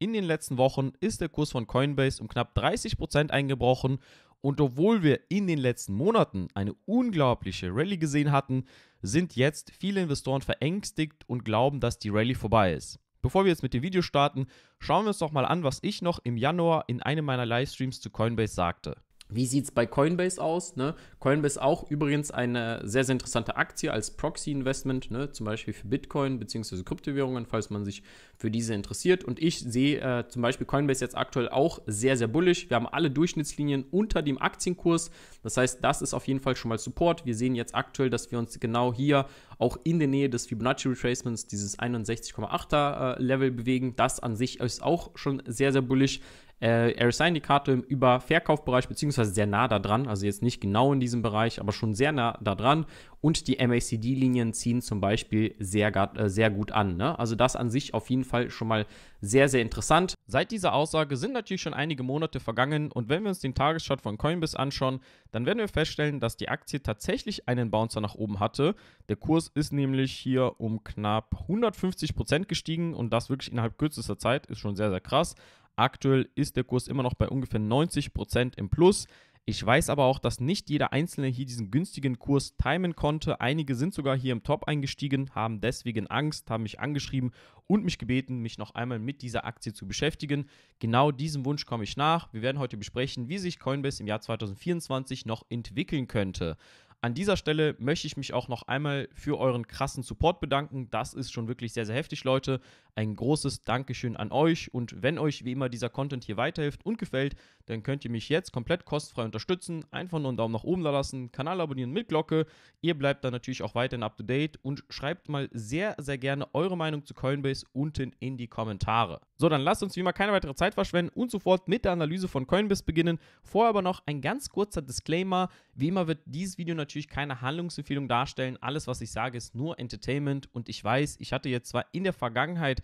In den letzten Wochen ist der Kurs von Coinbase um knapp 30% eingebrochen und obwohl wir in den letzten Monaten eine unglaubliche Rallye gesehen hatten, sind jetzt viele Investoren verängstigt und glauben, dass die Rallye vorbei ist. Bevor wir jetzt mit dem Video starten, schauen wir uns doch mal an, was ich noch im Januar in einem meiner Livestreams zu Coinbase sagte. Wie sieht es bei Coinbase aus? Ne? Coinbase auch übrigens eine sehr, sehr interessante Aktie als Proxy-Investment, ne? zum Beispiel für Bitcoin bzw. Kryptowährungen, falls man sich für diese interessiert. Und ich sehe äh, zum Beispiel Coinbase jetzt aktuell auch sehr, sehr bullisch. Wir haben alle Durchschnittslinien unter dem Aktienkurs. Das heißt, das ist auf jeden Fall schon mal Support. Wir sehen jetzt aktuell, dass wir uns genau hier auch in der Nähe des Fibonacci Retracements, dieses 61,8er äh, Level bewegen. Das an sich ist auch schon sehr, sehr bullisch. Äh, RSI Indikate über Verkaufbereich, beziehungsweise sehr nah da dran, also jetzt nicht genau in diesem Bereich, aber schon sehr nah da dran. Und die MACD-Linien ziehen zum Beispiel sehr, äh, sehr gut an. Ne? Also das an sich auf jeden Fall schon mal sehr, sehr interessant. Seit dieser Aussage sind natürlich schon einige Monate vergangen und wenn wir uns den Tageschart von Coinbase anschauen, dann werden wir feststellen, dass die Aktie tatsächlich einen Bouncer nach oben hatte. Der Kurs ist nämlich hier um knapp 150% gestiegen und das wirklich innerhalb kürzester Zeit ist schon sehr, sehr krass. Aktuell ist der Kurs immer noch bei ungefähr 90% im Plus. Ich weiß aber auch, dass nicht jeder Einzelne hier diesen günstigen Kurs timen konnte. Einige sind sogar hier im Top eingestiegen, haben deswegen Angst, haben mich angeschrieben und mich gebeten, mich noch einmal mit dieser Aktie zu beschäftigen. Genau diesem Wunsch komme ich nach. Wir werden heute besprechen, wie sich Coinbase im Jahr 2024 noch entwickeln könnte. An dieser Stelle möchte ich mich auch noch einmal für euren krassen Support bedanken. Das ist schon wirklich sehr, sehr heftig, Leute. Ein großes Dankeschön an euch. Und wenn euch wie immer dieser Content hier weiterhilft und gefällt, dann könnt ihr mich jetzt komplett kostenfrei unterstützen. Einfach nur einen Daumen nach oben da lassen, Kanal abonnieren mit Glocke. Ihr bleibt dann natürlich auch weiterhin up to date und schreibt mal sehr, sehr gerne eure Meinung zu Coinbase unten in die Kommentare. So, dann lasst uns wie immer keine weitere Zeit verschwenden und sofort mit der Analyse von Coinbase beginnen. Vorher aber noch ein ganz kurzer Disclaimer. Wie immer wird dieses Video natürlich natürlich keine Handlungsempfehlung darstellen. Alles, was ich sage, ist nur Entertainment. Und ich weiß, ich hatte jetzt zwar in der Vergangenheit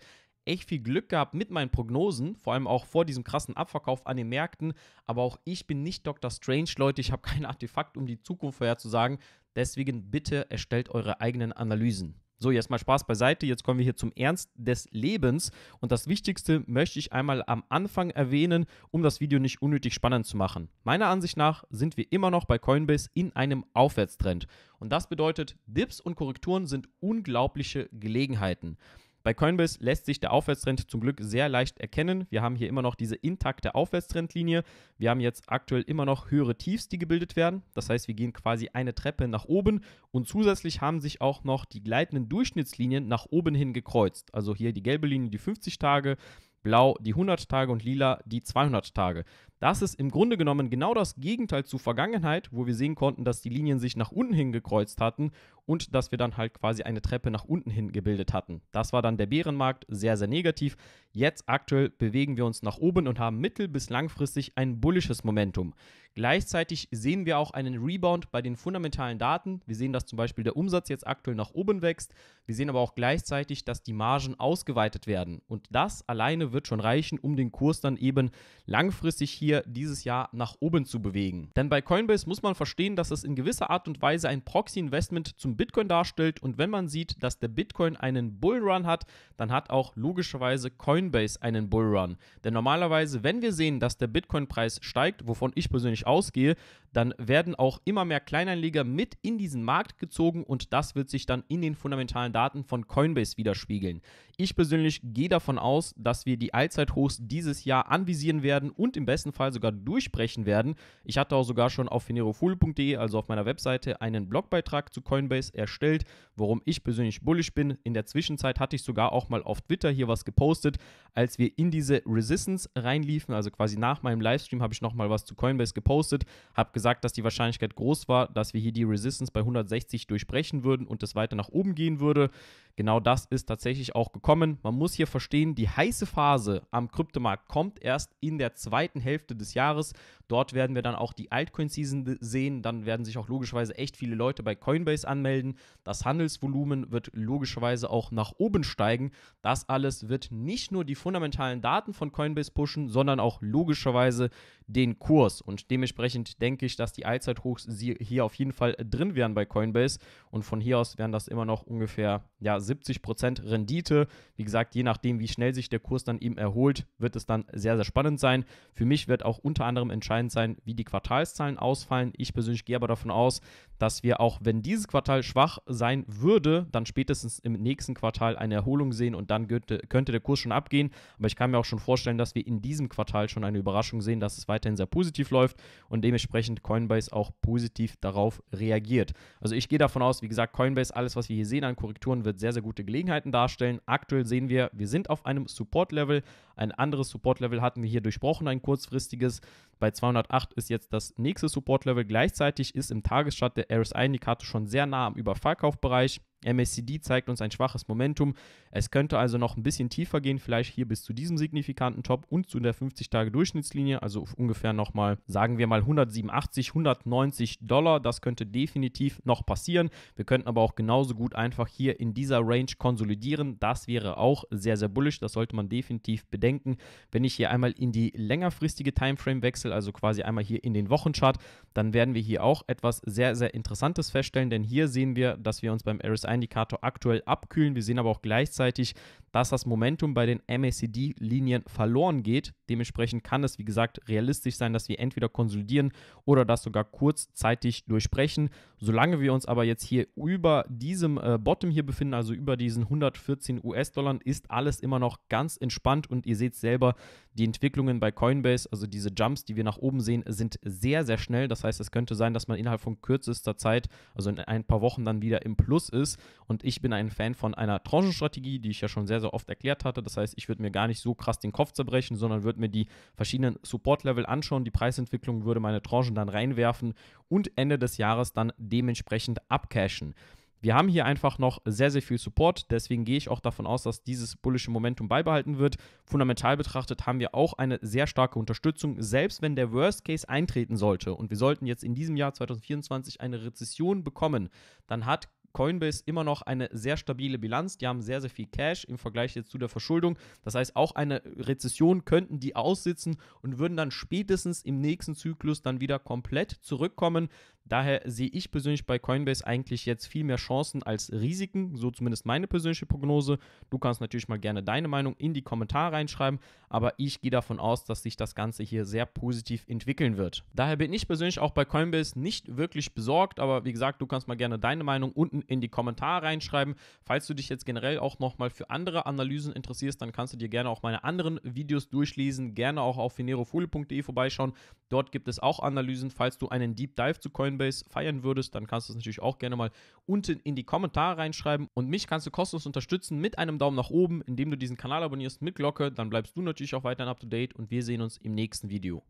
echt viel Glück gehabt mit meinen Prognosen, vor allem auch vor diesem krassen Abverkauf an den Märkten. Aber auch ich bin nicht Dr. Strange, Leute. Ich habe kein Artefakt, um die Zukunft vorherzusagen. Deswegen bitte erstellt eure eigenen Analysen. So, jetzt mal Spaß beiseite. Jetzt kommen wir hier zum Ernst des Lebens. Und das Wichtigste möchte ich einmal am Anfang erwähnen, um das Video nicht unnötig spannend zu machen. Meiner Ansicht nach sind wir immer noch bei Coinbase in einem Aufwärtstrend. Und das bedeutet, Dips und Korrekturen sind unglaubliche Gelegenheiten. Bei Coinbase lässt sich der Aufwärtstrend zum Glück sehr leicht erkennen. Wir haben hier immer noch diese intakte Aufwärtstrendlinie. Wir haben jetzt aktuell immer noch höhere Tiefs, die gebildet werden. Das heißt, wir gehen quasi eine Treppe nach oben und zusätzlich haben sich auch noch die gleitenden Durchschnittslinien nach oben hin gekreuzt. Also hier die gelbe Linie, die 50 Tage, blau die 100 Tage und lila die 200 Tage. Das ist im Grunde genommen genau das Gegenteil zu Vergangenheit, wo wir sehen konnten, dass die Linien sich nach unten hin gekreuzt hatten und dass wir dann halt quasi eine Treppe nach unten hin gebildet hatten. Das war dann der Bärenmarkt, sehr, sehr negativ. Jetzt aktuell bewegen wir uns nach oben und haben mittel- bis langfristig ein bullisches Momentum. Gleichzeitig sehen wir auch einen Rebound bei den fundamentalen Daten. Wir sehen, dass zum Beispiel der Umsatz jetzt aktuell nach oben wächst. Wir sehen aber auch gleichzeitig, dass die Margen ausgeweitet werden. Und das alleine wird schon reichen, um den Kurs dann eben langfristig hier dieses Jahr nach oben zu bewegen. Denn bei Coinbase muss man verstehen, dass es in gewisser Art und Weise ein Proxy-Investment zum Bitcoin darstellt. Und wenn man sieht, dass der Bitcoin einen Bullrun hat, dann hat auch logischerweise Coinbase Coinbase einen Bullrun. Denn normalerweise, wenn wir sehen, dass der Bitcoin-Preis steigt, wovon ich persönlich ausgehe, dann werden auch immer mehr Kleinanleger mit in diesen Markt gezogen und das wird sich dann in den fundamentalen Daten von Coinbase widerspiegeln. Ich persönlich gehe davon aus, dass wir die Allzeithochs dieses Jahr anvisieren werden und im besten Fall sogar durchbrechen werden. Ich hatte auch sogar schon auf fenerofool.de, also auf meiner Webseite, einen Blogbeitrag zu Coinbase erstellt, worum ich persönlich bullisch bin. In der Zwischenzeit hatte ich sogar auch mal auf Twitter hier was gepostet als wir in diese Resistance reinliefen, also quasi nach meinem Livestream habe ich nochmal was zu Coinbase gepostet, habe gesagt, dass die Wahrscheinlichkeit groß war, dass wir hier die Resistance bei 160 durchbrechen würden und das weiter nach oben gehen würde genau das ist tatsächlich auch gekommen. Man muss hier verstehen, die heiße Phase am Kryptomarkt kommt erst in der zweiten Hälfte des Jahres. Dort werden wir dann auch die Altcoin-Season sehen. Dann werden sich auch logischerweise echt viele Leute bei Coinbase anmelden. Das Handelsvolumen wird logischerweise auch nach oben steigen. Das alles wird nicht nur die fundamentalen Daten von Coinbase pushen, sondern auch logischerweise den Kurs. Und dementsprechend denke ich, dass die Allzeithochs hier auf jeden Fall drin wären bei Coinbase. Und von hier aus wären das immer noch ungefähr ja, 70 Rendite. Wie gesagt, je nachdem, wie schnell sich der Kurs dann eben erholt, wird es dann sehr, sehr spannend sein. Für mich wird auch unter anderem entscheidend sein, wie die Quartalszahlen ausfallen. Ich persönlich gehe aber davon aus, dass wir auch, wenn dieses Quartal schwach sein würde, dann spätestens im nächsten Quartal eine Erholung sehen und dann könnte, der Kurs schon abgehen. Aber ich kann mir auch schon vorstellen, dass wir in diesem Quartal schon eine Überraschung sehen, dass es weiterhin sehr positiv läuft und dementsprechend Coinbase auch positiv darauf reagiert. Also ich gehe davon aus, wie gesagt, Coinbase, alles, was wir hier sehen an Korrekturen, wird sehr, sehr gute Gelegenheiten darstellen. Aktuell sehen wir, wir sind auf einem Support-Level. Ein anderes Support-Level hatten wir hier durchbrochen, ein kurzfristiges. Bei 208 ist jetzt das nächste Support-Level. Gleichzeitig ist im Tagesschart der RSI-Indikator schon sehr nah am Überverkaufbereich. MSCD zeigt uns ein schwaches Momentum. Es könnte also noch ein bisschen tiefer gehen, vielleicht hier bis zu diesem signifikanten Top und zu der 50-Tage-Durchschnittslinie, also ungefähr nochmal, sagen wir mal 187, 190 Dollar. Das könnte definitiv noch passieren. Wir könnten aber auch genauso gut einfach hier in dieser Range konsolidieren. Das wäre auch sehr, sehr bullisch. Das sollte man definitiv bedenken. Wenn ich hier einmal in die längerfristige Timeframe wechsle, also quasi einmal hier in den Wochenchart, dann werden wir hier auch etwas sehr, sehr Interessantes feststellen, denn hier sehen wir, dass wir uns beim RSI Indikator aktuell abkühlen. Wir sehen aber auch gleichzeitig, dass das Momentum bei den MACD-Linien verloren geht. Dementsprechend kann es, wie gesagt, realistisch sein, dass wir entweder konsolidieren oder das sogar kurzzeitig durchbrechen. Solange wir uns aber jetzt hier über diesem äh, Bottom hier befinden, also über diesen 114 US-Dollar, ist alles immer noch ganz entspannt und ihr seht selber, die Entwicklungen bei Coinbase, also diese Jumps, die wir nach oben sehen, sind sehr, sehr schnell. Das heißt, es könnte sein, dass man innerhalb von kürzester Zeit, also in ein paar Wochen dann wieder im Plus ist. Und ich bin ein Fan von einer Tranchenstrategie, die ich ja schon sehr, sehr oft erklärt hatte. Das heißt, ich würde mir gar nicht so krass den Kopf zerbrechen, sondern würde mir die verschiedenen Support-Level anschauen, die Preisentwicklung, würde meine Tranchen dann reinwerfen und Ende des Jahres dann dementsprechend abcashen. Wir haben hier einfach noch sehr, sehr viel Support, deswegen gehe ich auch davon aus, dass dieses bullische Momentum beibehalten wird. Fundamental betrachtet haben wir auch eine sehr starke Unterstützung, selbst wenn der Worst Case eintreten sollte und wir sollten jetzt in diesem Jahr 2024 eine Rezession bekommen, dann hat Coinbase immer noch eine sehr stabile Bilanz. Die haben sehr, sehr viel Cash im Vergleich jetzt zu der Verschuldung. Das heißt, auch eine Rezession könnten die aussitzen und würden dann spätestens im nächsten Zyklus dann wieder komplett zurückkommen. Daher sehe ich persönlich bei Coinbase eigentlich jetzt viel mehr Chancen als Risiken, so zumindest meine persönliche Prognose. Du kannst natürlich mal gerne deine Meinung in die Kommentare reinschreiben, aber ich gehe davon aus, dass sich das Ganze hier sehr positiv entwickeln wird. Daher bin ich persönlich auch bei Coinbase nicht wirklich besorgt, aber wie gesagt, du kannst mal gerne deine Meinung unten in die Kommentare reinschreiben. Falls du dich jetzt generell auch nochmal für andere Analysen interessierst, dann kannst du dir gerne auch meine anderen Videos durchlesen, gerne auch auf finerofolie.de vorbeischauen. Dort gibt es auch Analysen, falls du einen Deep Dive zu Coinbase Fanbase feiern würdest, dann kannst du es natürlich auch gerne mal unten in die Kommentare reinschreiben. Und mich kannst du kostenlos unterstützen mit einem Daumen nach oben, indem du diesen Kanal abonnierst mit Glocke. Dann bleibst du natürlich auch weiterhin up to date und wir sehen uns im nächsten Video.